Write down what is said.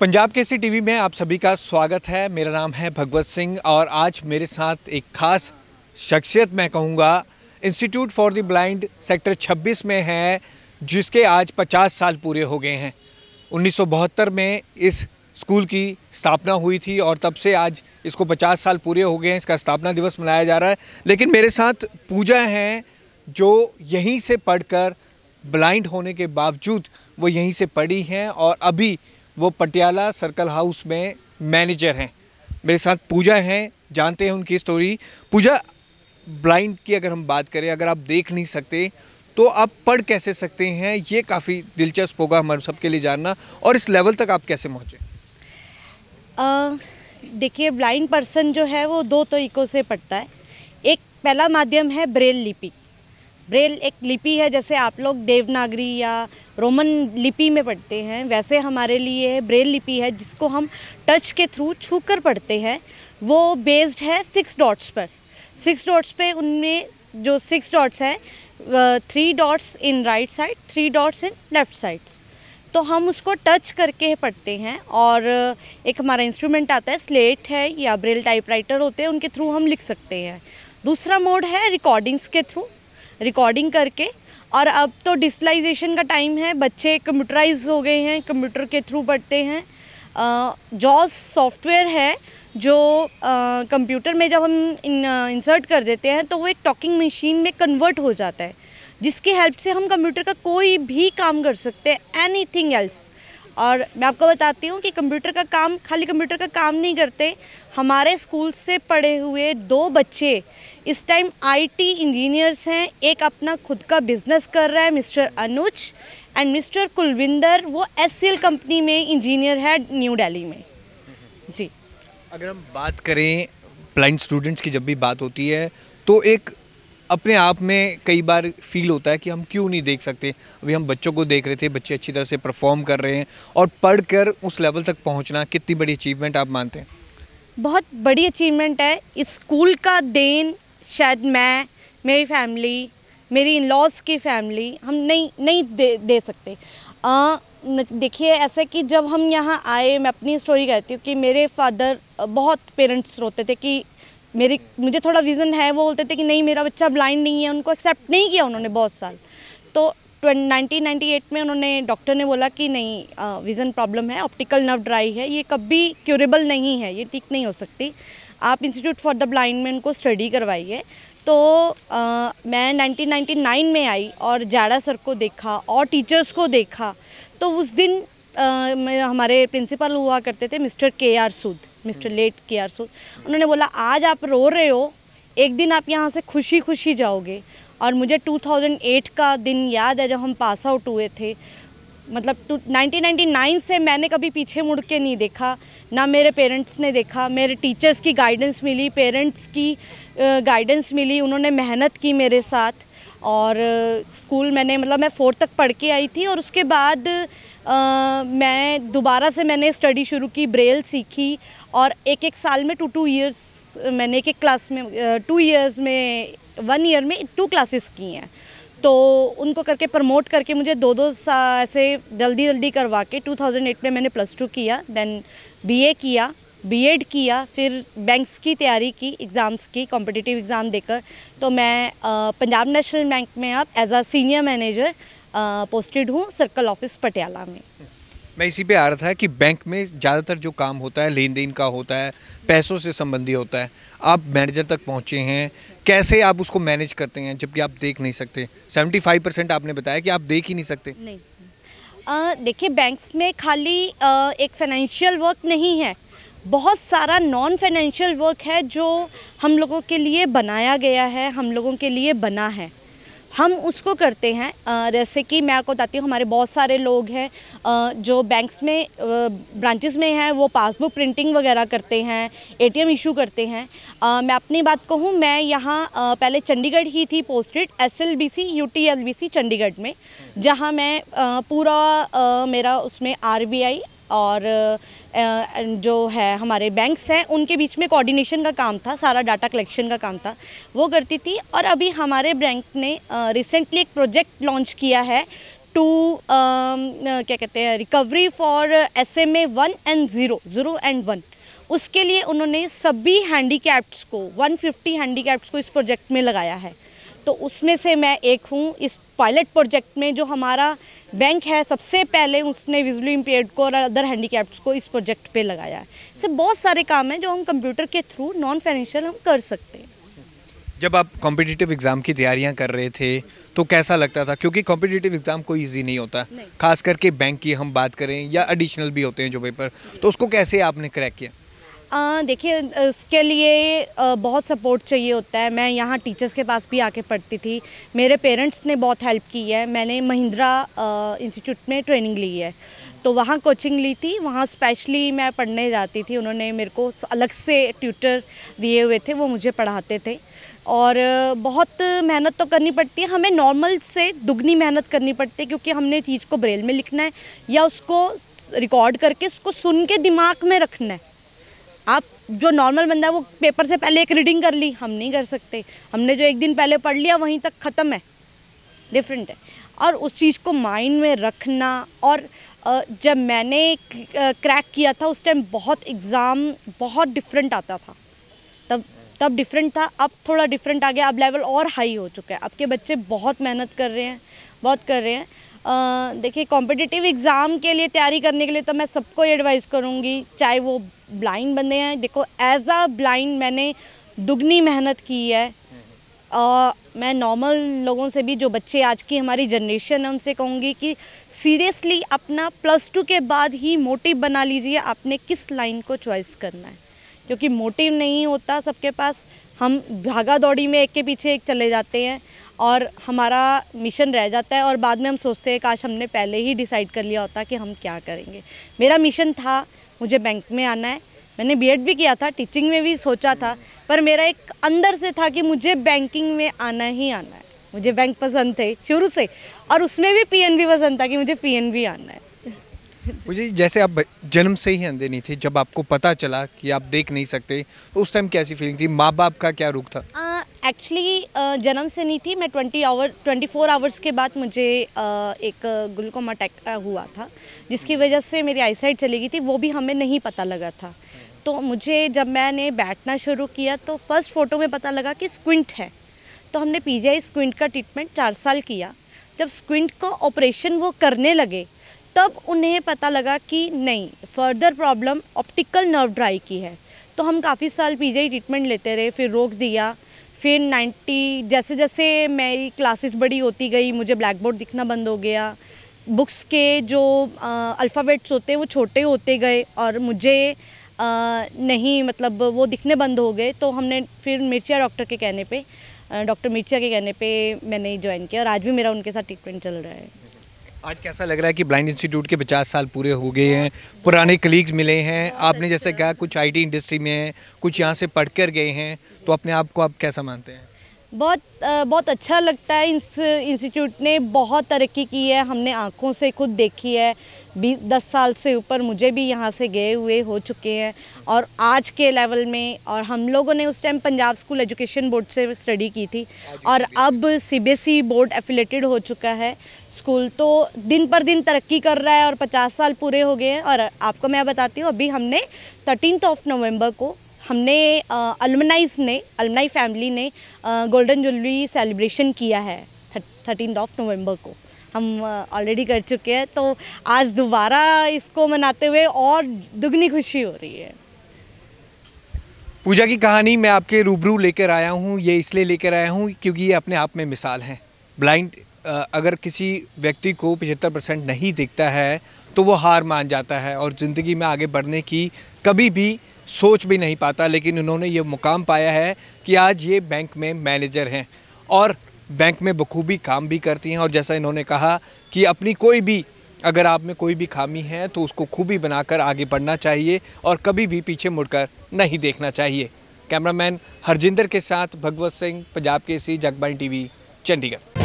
पंजाब के C T में आप सभी का स्वागत है मेरा नाम है भगवत सिंह और आज मेरे साथ एक खास शख्सियत मैं कहूँगा institute for the blind sector 26 में है जिसके आज 50 साल पूरे हो गए हैं उन्नीस में इस स्कूल की स्थापना हुई थी और तब से आज इसको 50 साल पूरे हो गए हैं इसका स्थापना दिवस मनाया जा रहा है लेकिन मेरे साथ पूजा हैं जो यहीं से पढ़कर ब्लाइंड होने के बावजूद वो यहीं से पढ़ी हैं और अभी वो पटियाला सर्कल हाउस में मैनेजर हैं मेरे साथ पूजा हैं जानते हैं उनकी स्टोरी पूजा ब्लाइंड की अगर हम बात करें अगर आप देख नहीं सकते तो आप पढ़ कैसे सकते हैं ये काफ़ी दिलचस्प होगा हमारे सब के लिए जानना और इस लेवल तक आप कैसे पहुँचे देखिए ब्लाइंड पर्सन जो है वो दो तरीक़ों से पढ़ता है एक पहला माध्यम है ब्रेल लिपि ब्रेल एक लिपि है जैसे आप लोग देवनागरी या रोमन लिपि में पढ़ते हैं वैसे हमारे लिए ब्रेल लिपि है जिसको हम टच के थ्रू छू कर पढ़ते हैं वो बेस्ड है सिक्स डॉट्स पर सिक्स डॉट्स पे उनमें जो सिक्स डॉट्स हैं three dots in right side three dots in left sides तो हम उसको टच करके पढ़ते हैं और एक हमारा इंस्ट्रूमेंट आता है स्लेट है या ब्रेल टाइपराइटर होते हैं उनके थ्रू हम लिख सकते हैं दूसरा मोड है रिकॉर्डिंग्स के थ्रू रिकॉर्डिंग करके और अब तो डिजिटलाइजेशन का टाइम है बच्चे कंप्यूटराइज हो गए हैं कंप्यूटर के थ्रू पढ़ते हैं जॉस सॉफ्टवेयर है जो कंप्यूटर में जब हम इन, इंसर्ट कर देते हैं तो वो एक टॉकिंग मशीन में कन्वर्ट हो जाता है जिसकी हेल्प से हम कंप्यूटर का कोई भी काम कर सकते हैं एनी थिंग एल्स और मैं आपको बताती हूँ कि कंप्यूटर का काम खाली कंप्यूटर का काम नहीं करते हमारे स्कूल से पढ़े हुए दो बच्चे इस टाइम आईटी इंजीनियर्स हैं एक अपना खुद का बिजनेस कर रहा है mister Anuj and mister Kulvinder वो एस कंपनी में इंजीनियर है न्यू दिल्ली में जी अगर हम बात करें ब्लाइंड स्टूडेंट्स की जब भी बात होती है तो एक अपने आप में कई बार फील होता है कि हम क्यों नहीं देख सकते अभी हम बच्चों को देख रहे थे बच्चे अच्छी तरह से परफॉर्म कर रहे हैं और पढ़कर उस लेवल तक पहुंचना कितनी बड़ी अचीवमेंट आप मानते हैं बहुत बड़ी अचीवमेंट है इस स्कूल का देन शायद मैं मेरी फैमिली मेरी इन लॉज की फैमिली हम नहीं नहीं दे दे सकते देखिए ऐसा कि जब हम यहाँ आए मैं अपनी स्टोरी कहती हूँ कि मेरे फादर बहुत पेरेंट्स रोते थे कि मेरे मुझे थोड़ा विज़न है वो बोलते थे कि नहीं मेरा बच्चा ब्लाइंड नहीं है उनको एक्सेप्ट नहीं किया उन्होंने बहुत साल तो 1998 में उन्होंने डॉक्टर ने बोला कि नहीं विज़न प्रॉब्लम है ऑप्टिकल नर्व ड्राई है ये कभी क्यूरेबल नहीं है ये ठीक नहीं हो सकती आप इंस्टीट्यूट फॉर द ब्लाइंड में उनको स्टडी करवाइए तो आ, मैं 1999 में आई और जाड़ा सर को देखा और टीचर्स को देखा तो उस दिन आ, हमारे प्रिंसिपल हुआ करते थे mister K R Sood mister हम्म। लेट के आर सूद उन्होंने बोला आज आप रो रहे हो एक दिन आप यहाँ से खुशी खुशी जाओगे और मुझे 2008 का दिन याद है जब हम पास आउट हुए थे मतलब 1999 से मैंने कभी पीछे मुड़ के नहीं देखा ना मेरे पेरेंट्स ने देखा मेरे टीचर्स की गाइडेंस मिली पेरेंट्स की गाइडेंस मिली उन्होंने मेहनत की मेरे साथ और स्कूल मैंने मतलब मैं फोर्थ तक पढ़ के आई थी और उसके बाद आ, मैं दोबारा से मैंने स्टडी शुरू की ब्रेल सीखी और एक एक साल में टू टू ईयर्स मैंने एक एक क्लास में टू ईयर्स में वन ईयर में टू क्लासेस की हैं तो उनको करके प्रमोट करके मुझे दो दो ऐसे जल्दी जल्दी करवा के 2008 में मैंने प्लस टू किया देन बीए किया बीएड किया फिर बैंक्स की तैयारी की एग्ज़ाम्स की कॉम्पिटिटिव एग्ज़ाम देकर तो मैं पंजाब नेशनल बैंक में अब as a senior manager posted हूँ सर्कल ऑफिस पटियाला में मैं इसी पे आ रहा था कि बैंक में ज़्यादातर जो काम होता है लेन देन का होता है पैसों से संबंधी होता है आप मैनेजर तक पहुँचे हैं कैसे आप उसको मैनेज करते हैं जबकि आप देख नहीं सकते 75 परसेंट आपने बताया कि आप देख ही नहीं सकते नहीं देखिए बैंक्स में खाली आ, एक फाइनेंशियल वर्क नहीं है बहुत सारा नॉन फाइनेंशियल वर्क है जो हम लोगों के लिए बनाया गया है हम लोगों के लिए बना है हम उसको करते हैं जैसे कि मैं आपको बताती हूँ हमारे बहुत सारे लोग हैं जो बैंक्स में ब्रांचेस में हैं वो पासबुक प्रिंटिंग वगैरह करते हैं एटीएम इशू करते हैं मैं अपनी बात कहूँ मैं यहाँ पहले चंडीगढ़ ही थी पोस्टेड एसएलबीसी यूटीएलबीसी चंडीगढ़ में जहाँ मैं पूरा मेरा उसमें आर और जो है हमारे बैंक्स हैं उनके बीच में कोऑर्डिनेशन का काम था सारा डाटा कलेक्शन का काम था वो करती थी और अभी हमारे बैंक ने रिसेंटली एक प्रोजेक्ट लॉन्च किया है टू क्या कहते हैं recovery for S M A one and zero zero and one उसके लिए उन्होंने सभी हैंडी को 150 फिफ्टी को इस प्रोजेक्ट में लगाया है तो उसमें से मैं एक हूँ इस पायलट प्रोजेक्ट में जो हमारा बैंक है सबसे पहले उसने विजुअली इम्पेयर्ड को और अदर हैंडीकैप्स को इस प्रोजेक्ट पे लगाया है इससे बहुत सारे काम हैं जो हम कंप्यूटर के थ्रू नॉन फाइनेंशियल हम कर सकते हैं जब आप कॉम्पिटिटिव एग्ज़ाम की तैयारियां कर रहे थे तो कैसा लगता था क्योंकि कॉम्पिटिटिव एग्ज़ाम कोई इजी नहीं होता नहीं। खास करके बैंक की हम बात करें या एडिशनल भी होते हैं जो पेपर तो उसको कैसे आपने क्रैक किया देखिए इसके लिए बहुत सपोर्ट चाहिए होता है मैं यहाँ टीचर्स के पास भी आके पढ़ती थी मेरे पेरेंट्स ने बहुत हेल्प की है मैंने महिंद्रा इंस्टीट्यूट में ट्रेनिंग ली है तो वहाँ कोचिंग ली थी वहाँ स्पेशली मैं पढ़ने जाती थी उन्होंने मेरे को अलग से ट्यूटर दिए हुए थे वो मुझे पढ़ाते थे और बहुत मेहनत तो करनी पड़ती है हमें नॉर्मल से दुगनी मेहनत करनी पड़ती है क्योंकि हमने चीज़ को ब्रेल में लिखना है या उसको रिकॉर्ड करके उसको सुन के दिमाग में रखना है आप जो नॉर्मल बंदा है वो पेपर से पहले एक रीडिंग कर ली हम नहीं कर सकते हमने जो एक दिन पहले पढ़ लिया वहीं तक ख़त्म है डिफरेंट है और उस चीज़ को माइंड में रखना और जब मैंने क्रैक किया था उस टाइम बहुत एग्ज़ाम बहुत डिफरेंट आता था तब तब डिफरेंट था अब थोड़ा डिफरेंट आ गया अब लेवल और हाई हो चुका है अब के बच्चे बहुत मेहनत कर रहे हैं बहुत कर रहे हैं देखिए कॉम्पिटिटिव एग्ज़ाम के लिए तैयारी करने के लिए तो मैं सबको एडवाइस करूँगी चाहे वो ब्लाइंड बंदे हैं देखो एज अ ब्लाइंड मैंने दुगनी मेहनत की है आ, मैं नॉर्मल लोगों से भी जो बच्चे आज की हमारी जनरेशन है उनसे कहूँगी कि सीरियसली अपना प्लस टू के बाद ही मोटिव बना लीजिए आपने किस लाइन को चॉइस करना है क्योंकि मोटिव नहीं होता सबके पास हम भागा दौड़ी में एक के पीछे एक चले जाते हैं और हमारा मिशन रह जाता है और बाद में हम सोचते हैं काश हमने पहले ही डिसाइड कर लिया होता कि हम क्या करेंगे मेरा मिशन था मुझे बैंक में आना है मैंने बीएड भी किया था टीचिंग में भी सोचा था पर मेरा एक अंदर से था कि मुझे बैंकिंग में आना ही आना है मुझे बैंक पसंद थे शुरू से और उसमें भी पीएनबी पसंद था कि मुझे पीएनबी आना है मुझे जैसे आप जन्म से ही अंधे नहीं थे जब आपको पता चला कि आप देख नहीं सकते तो उस टाइम कैसी फीलिंग थी माँ बाप का क्या रुख था आ, एक्चुअली जन्म से नहीं थी मैं twenty hour twenty four hours के बाद मुझे एक ग्लूकोम अटैक हुआ था जिसकी वजह से मेरी आईसाइट चली गई थी वो भी हमें नहीं पता लगा था तो मुझे जब मैंने बैठना शुरू किया तो फर्स्ट फ़ोटो में पता लगा कि स्क्विंट है तो हमने पी जी आई स्क्विंट का ट्रीटमेंट चार साल किया जब स्क्विंट का ऑपरेशन वो करने लगे तब उन्हें पता लगा कि नहीं further problem optical nerve dry की है तो हम काफ़ी साल आई ट्रीटमेंट लेते रहे फिर रोक दिया फिर 90 जैसे जैसे मेरी क्लासेस बड़ी होती गई मुझे ब्लैक बोर्ड दिखना बंद हो गया बुक्स के जो अल्फ़ाबेट्स होते हैं वो छोटे होते गए और मुझे आ, नहीं मतलब वो दिखने बंद हो गए तो हमने फिर मिर्चिया डॉक्टर के कहने पे डॉक्टर मिर्चिया के कहने पे मैंने ज्वाइन किया और आज भी मेरा उनके साथ ट्रीटमेंट चल रहा है आज कैसा लग रहा है कि ब्लाइंड इंस्टीट्यूट के पचास साल पूरे हो गए हैं पुराने कलीग्स मिले हैं आपने जैसे कहा कुछ आईटी इंडस्ट्री में हैं कुछ यहाँ से पढ़ कर गए हैं तो अपने आप को आप कैसा मानते हैं बहुत बहुत अच्छा लगता है इस इंस्टीट्यूट ने बहुत तरक्की की है हमने आँखों से खुद देखी है बीस दस साल से ऊपर मुझे भी यहाँ से गए हुए हो चुके हैं और आज के लेवल में और हम लोगों ने उस time Punjab school education board से स्टडी की थी और अब सीबीएसई बोर्ड एफिलेटेड हो चुका है स्कूल तो दिन पर दिन तरक्की कर रहा है और पचास साल पूरे हो गए हैं और आपको मैं बताती हूँ अभी हमने थर्टीन ऑफ नवम्बर को हमने अलमनाइज ने अलमनाई फैमिली ने गोल्डन जुबली सेलिब्रेशन किया है थर्टीन ऑफ नवम्बर को हम ऑलरेडी कर चुके हैं तो आज दोबारा इसको मनाते हुए और दुगनी खुशी हो रही है पूजा की कहानी मैं आपके रूबरू लेकर आया हूँ ये इसलिए लेकर आया हूँ क्योंकि ये अपने आप में मिसाल है ब्लाइंड अगर किसी व्यक्ति को पचहत्तर परसेंट नहीं दिखता है तो वो हार मान जाता है और ज़िंदगी में आगे बढ़ने की कभी भी सोच भी नहीं पाता लेकिन उन्होंने ये मुकाम पाया है कि आज ये बैंक में मैनेजर हैं और बैंक में बखूबी काम भी करती हैं और जैसा इन्होंने कहा कि अपनी कोई भी अगर आप में कोई भी खामी है तो उसको खूबी बनाकर आगे बढ़ना चाहिए और कभी भी पीछे मुड़कर नहीं देखना चाहिए कैमरामैन हरजिंदर के साथ भगवत सिंह पंजाब के सी जगबानी टीवी चंडीगढ़